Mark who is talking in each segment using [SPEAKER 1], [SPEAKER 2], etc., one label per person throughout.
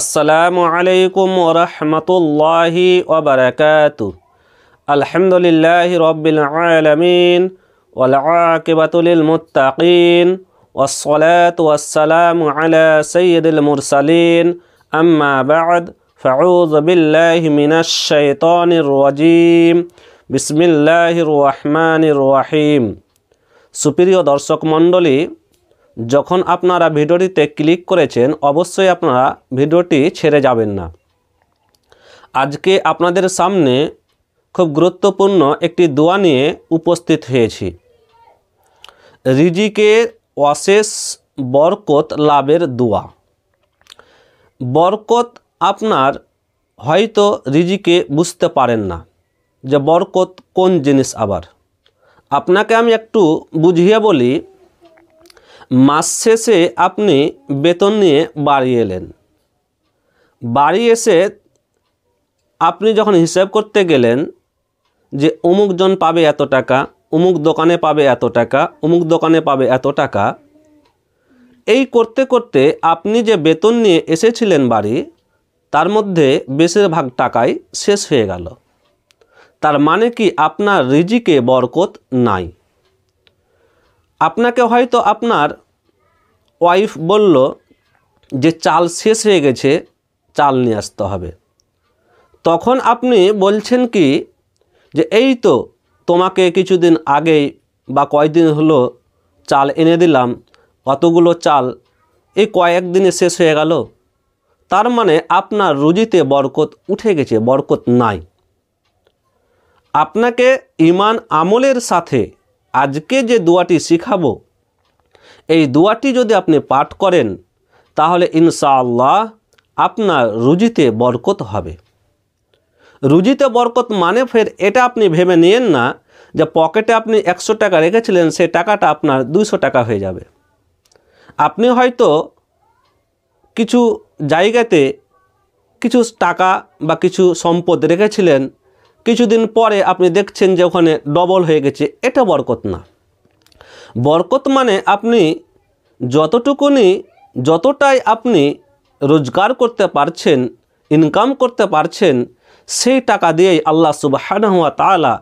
[SPEAKER 1] আসসালামু আলাইকুম ওরহমতুল্লাহি ওবরাকাত আলহামদুলিল্লাহ রবিল আলমিন ওলাকিবাতুলিল মুতাকিন ওসলাত ওয়াসালাম আলা সৈয়দুল মুরসালিন আম্মা বাদ ফাউজ বিল্লাহ মিনাশ শৈতানির রাজিম বিসমিল্লাহির রহমানির রহিম সুপ্রিয় দর্শক মণ্ডলী যখন আপনারা ভিডিওটিতে ক্লিক করেছেন অবশ্যই আপনারা ভিডিওটি ছেড়ে যাবেন না আজকে আপনাদের সামনে খুব গুরুত্বপূর্ণ একটি দোয়া নিয়ে উপস্থিত হয়েছি রিজিকের অশেষ বরকত লাভের দোয়া বরকত আপনার হয়তো রিজিকে বুঝতে পারেন না যে বরকত কোন জিনিস আবার আপনাকে আমি একটু বুঝিয়ে বলি মাস শেষে আপনি বেতন নিয়ে বাড়ি এলেন বাড়ি এসে আপনি যখন হিসাব করতে গেলেন যে অমুকজন জন পাবে এত টাকা অমুক দোকানে পাবে এত টাকা অমুক দোকানে পাবে এত টাকা এই করতে করতে আপনি যে বেতন নিয়ে এসেছিলেন বাড়ি তার মধ্যে বেশিরভাগ টাকাই শেষ হয়ে গেল তার মানে কি আপনার রিজিকে বরকত নাই আপনাকে হয়তো আপনার ওয়াইফ বলল যে চাল শেষ হয়ে গেছে চাল নিয়ে আসতে হবে তখন আপনি বলছেন কি যে এই তো তোমাকে কিছুদিন আগেই বা কয়দিন হলো চাল এনে দিলাম অতগুলো চাল এই কয়েকদিনে শেষ হয়ে গেল তার মানে আপনার রুজিতে বরকত উঠে গেছে বরকত নাই আপনাকে ইমান আমলের সাথে আজকে যে দোয়াটি শিখাবো এই দোয়াটি যদি আপনি পাঠ করেন তাহলে ইনশাআল্লাহ আপনার রুজিতে বরকত হবে রুজিতে বরকত মানে ফের এটা আপনি ভেবে নিয়েন না যে পকেটে আপনি একশো টাকা রেখেছিলেন সেই টাকাটা আপনার দুশো টাকা হয়ে যাবে আপনি হয়তো কিছু জায়গাতে কিছু টাকা বা কিছু সম্পদ রেখেছিলেন কিছুদিন পরে আপনি দেখছেন যে ওখানে ডবল হয়ে গেছে এটা বরকত না বরকত মানে আপনি যতটুকুনি যতটাই আপনি রোজগার করতে পারছেন ইনকাম করতে পারছেন সেই টাকা দিয়েই আল্লাহ হওয়া তালা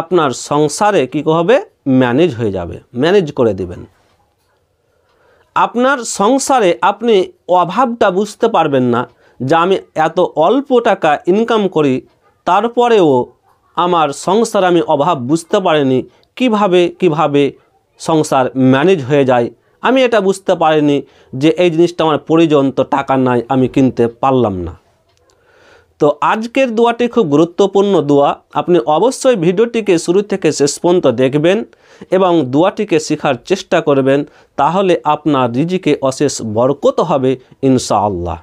[SPEAKER 1] আপনার সংসারে কী হবে ম্যানেজ হয়ে যাবে ম্যানেজ করে দিবেন আপনার সংসারে আপনি অভাবটা বুঝতে পারবেন না যে আমি এত অল্প টাকা ইনকাম করি তারপরেও আমার সংসার আমি অভাব বুঝতে পারিনি কিভাবে কিভাবে সংসার ম্যানেজ হয়ে যায় আমি এটা বুঝতে পারিনি যে এই জিনিসটা আমার প্রয়োজন তো টাকা নাই আমি কিনতে পারলাম না তো আজকের দোয়াটি খুব গুরুত্বপূর্ণ দোয়া আপনি অবশ্যই ভিডিওটিকে শুরু থেকে শেষ পর্যন্ত দেখবেন এবং দোয়াটিকে শেখার চেষ্টা করবেন তাহলে আপনার রিজিকে অশেষ বরকত হবে ইনশাআল্লাহ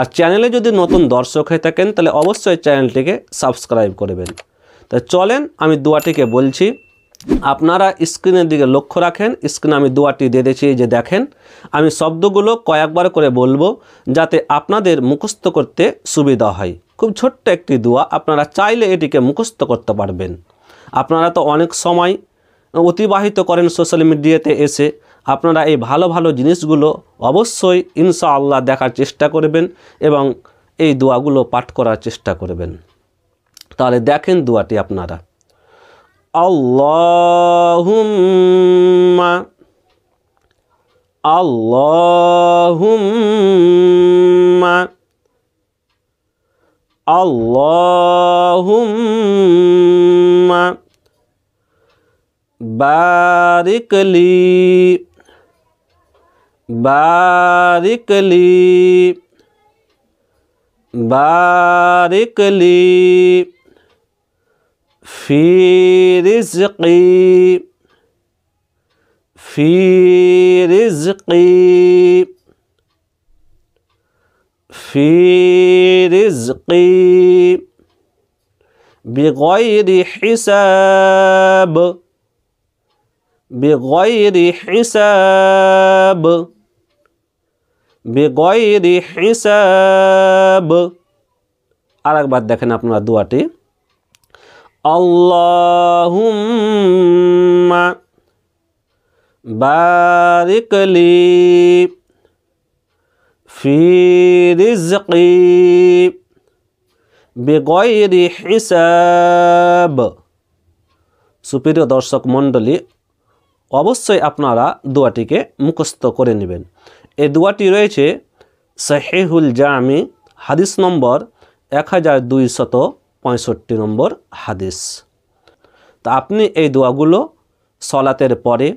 [SPEAKER 1] আর চ্যানেলে যদি নতুন দর্শক হয়ে থাকেন তাহলে অবশ্যই চ্যানেলটিকে সাবস্ক্রাইব করবেন তা চলেন আমি দোয়াটিকে বলছি আপনারা স্ক্রিনের দিকে লক্ষ্য রাখেন স্ক্রিনে আমি দোয়াটি দিয়ে দিয়েছি যে দেখেন আমি শব্দগুলো কয়েকবার করে বলবো যাতে আপনাদের মুখস্থ করতে সুবিধা হয় খুব ছোট্ট একটি দোয়া আপনারা চাইলে এটিকে মুখস্থ করতে পারবেন আপনারা তো অনেক সময় অতিবাহিত করেন সোশ্যাল মিডিয়াতে এসে আপনারা এই ভালো ভালো জিনিসগুলো অবশ্যই ইনশা আল্লাহ দেখার চেষ্টা করবেন এবং এই দোয়াগুলো পাঠ করার চেষ্টা করবেন তাহলে দেখেন দোয়াটি আপনারা আল্লাহুম্মা আল্লাহুম্মা আল্লাহুম্মা বারিকলি بارك لي بارك لي في رزقي في رزقي في رزقي بغير حساب بغير حساب বেগয়ের হিসাব আর একবার দেখেন আপনারা দুয়াটি আল্লাহুম্মা বারিকলি ফি রিজকি হিসাব সুপ্রিয় দর্শক মণ্ডলী অবশ্যই আপনারা দুয়াটিকে মুখস্থ করে নেবেন এ দোয়াটি রয়েছে সাহেহুল জামি হাদিস নম্বর এক হাজার দুইশত পঁয়ষট্টি নম্বর হাদিস তা আপনি এই দোয়াগুলো সলাতের পরে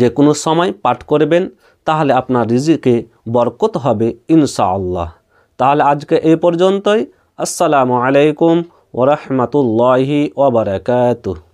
[SPEAKER 1] যে কোনো সময় পাঠ করবেন তাহলে আপনার রিজিকে বরকত হবে ইনশাআল্লাহ তাহলে আজকে এই পর্যন্তই আসসালামু আলাইকুম ওরহমতুল্লাহি ওবরাকাতুহ